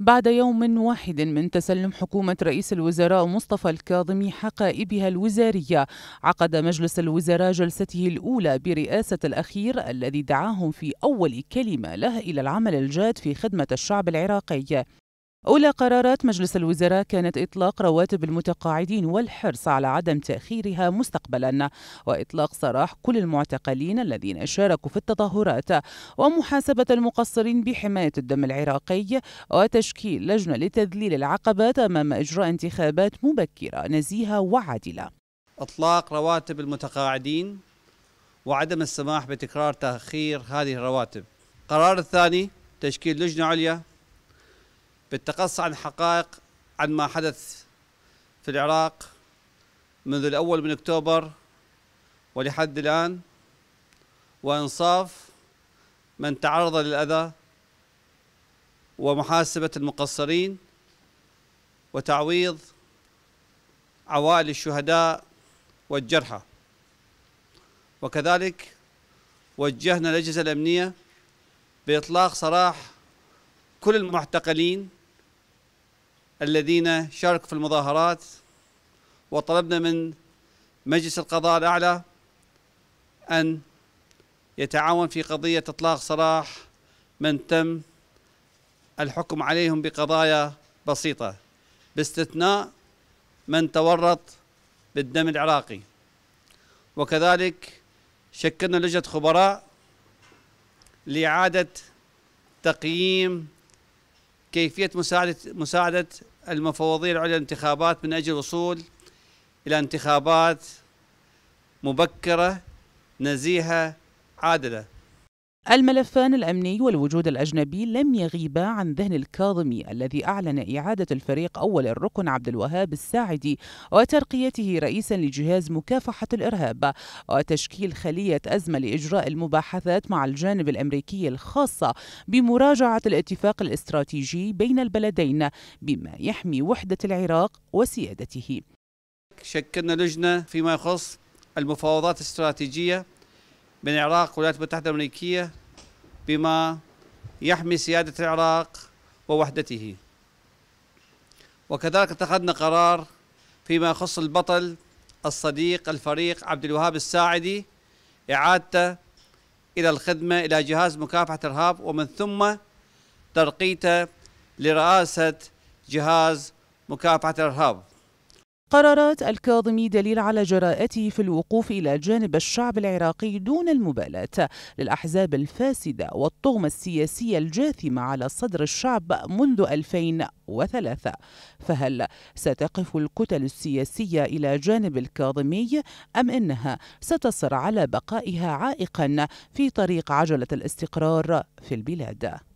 بعد يوم واحد من تسلم حكومة رئيس الوزراء مصطفى الكاظمي حقائبها الوزارية عقد مجلس الوزراء جلسته الأولى برئاسة الأخير الذي دعاهم في أول كلمة له إلى العمل الجاد في خدمة الشعب العراقي أولى قرارات مجلس الوزراء كانت إطلاق رواتب المتقاعدين والحرص على عدم تأخيرها مستقبلا وإطلاق سراح كل المعتقلين الذين شاركوا في التظاهرات ومحاسبة المقصرين بحماية الدم العراقي وتشكيل لجنة لتذليل العقبات أمام إجراء انتخابات مبكرة نزيهة وعادلة إطلاق رواتب المتقاعدين وعدم السماح بتكرار تأخير هذه الرواتب قرار الثاني تشكيل لجنة عليا بالتقصي عن حقائق عن ما حدث في العراق منذ الأول من أكتوبر ولحد الآن وإنصاف من تعرض للأذى ومحاسبة المقصرين وتعويض عوائل الشهداء والجرحى وكذلك وجهنا الأجهزة الأمنية بإطلاق سراح كل المعتقلين الذين شاركوا في المظاهرات وطلبنا من مجلس القضاء الأعلى أن يتعاون في قضية إطلاق سراح من تم الحكم عليهم بقضايا بسيطة باستثناء من تورط بالدم العراقي وكذلك شكلنا لجنة خبراء لإعادة تقييم كيفية مساعدة مساعدة المفوضية العليا للانتخابات من أجل الوصول إلى انتخابات مبكرة نزيهة عادلة الملفان الأمني والوجود الأجنبي لم يغيبا عن ذهن الكاظمي الذي أعلن إعادة الفريق أول الركن عبد الوهاب الساعدي وترقيته رئيسا لجهاز مكافحة الإرهاب وتشكيل خلية أزمة لإجراء المباحثات مع الجانب الأمريكي الخاصة بمراجعة الاتفاق الاستراتيجي بين البلدين بما يحمي وحدة العراق وسيادته شكلنا لجنة فيما يخص المفاوضات الاستراتيجية بين العراق والولايات المتحدة الأمريكية بما يحمي سيادة العراق ووحدته وكذلك اتخذنا قرار فيما يخص البطل الصديق الفريق عبد الوهاب الساعدي إعادته إلى الخدمة إلى جهاز مكافحة الإرهاب ومن ثم ترقيته لرئاسة جهاز مكافحة الإرهاب قرارات الكاظمي دليل على جراءته في الوقوف إلى جانب الشعب العراقي دون المبالاة للأحزاب الفاسدة والطغمة السياسية الجاثمة على صدر الشعب منذ 2003 فهل ستقف الكتل السياسية إلى جانب الكاظمي أم إنها ستصر على بقائها عائقا في طريق عجلة الاستقرار في البلاد؟